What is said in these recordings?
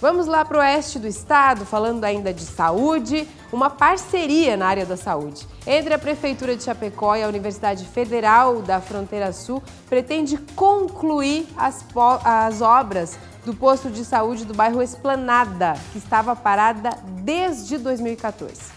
Vamos lá para o oeste do estado, falando ainda de saúde, uma parceria na área da saúde. Entre a Prefeitura de Chapecó e a Universidade Federal da Fronteira Sul, pretende concluir as, as obras do posto de saúde do bairro Esplanada, que estava parada desde 2014.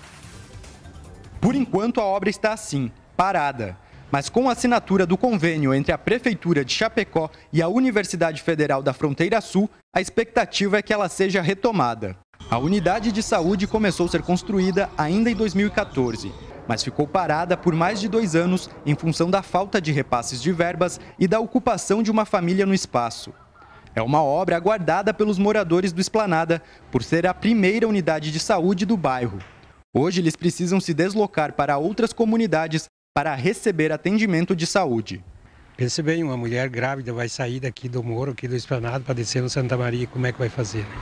Por enquanto, a obra está assim, parada mas com a assinatura do convênio entre a Prefeitura de Chapecó e a Universidade Federal da Fronteira Sul, a expectativa é que ela seja retomada. A unidade de saúde começou a ser construída ainda em 2014, mas ficou parada por mais de dois anos em função da falta de repasses de verbas e da ocupação de uma família no espaço. É uma obra aguardada pelos moradores do Esplanada, por ser a primeira unidade de saúde do bairro. Hoje, eles precisam se deslocar para outras comunidades para receber atendimento de saúde. Pense bem, uma mulher grávida vai sair daqui do Moro, aqui do Esplanado, para descer no Santa Maria, como é que vai fazer? Né?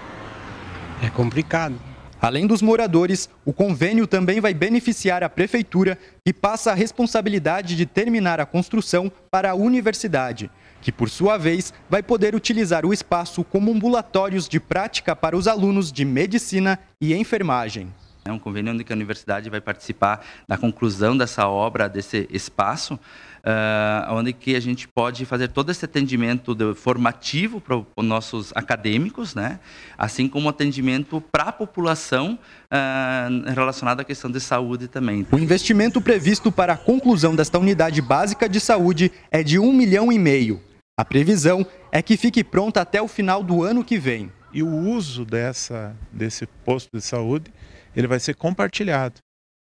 É complicado. Além dos moradores, o convênio também vai beneficiar a prefeitura, que passa a responsabilidade de terminar a construção para a universidade, que por sua vez vai poder utilizar o espaço como ambulatórios de prática para os alunos de medicina e enfermagem. É um convênio onde a universidade vai participar da conclusão dessa obra, desse espaço, uh, onde que a gente pode fazer todo esse atendimento de, formativo para os nossos acadêmicos, né? assim como atendimento para a população uh, relacionado à questão de saúde também. O investimento previsto para a conclusão desta unidade básica de saúde é de um milhão e meio. A previsão é que fique pronta até o final do ano que vem e o uso dessa, desse posto de saúde ele vai ser compartilhado.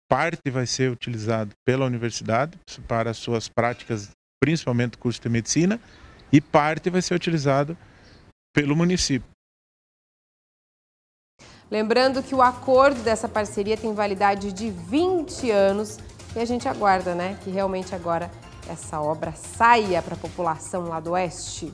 Parte vai ser utilizado pela universidade para suas práticas, principalmente curso de medicina, e parte vai ser utilizado pelo município. Lembrando que o acordo dessa parceria tem validade de 20 anos e a gente aguarda, né, que realmente agora essa obra saia para a população lá do Oeste.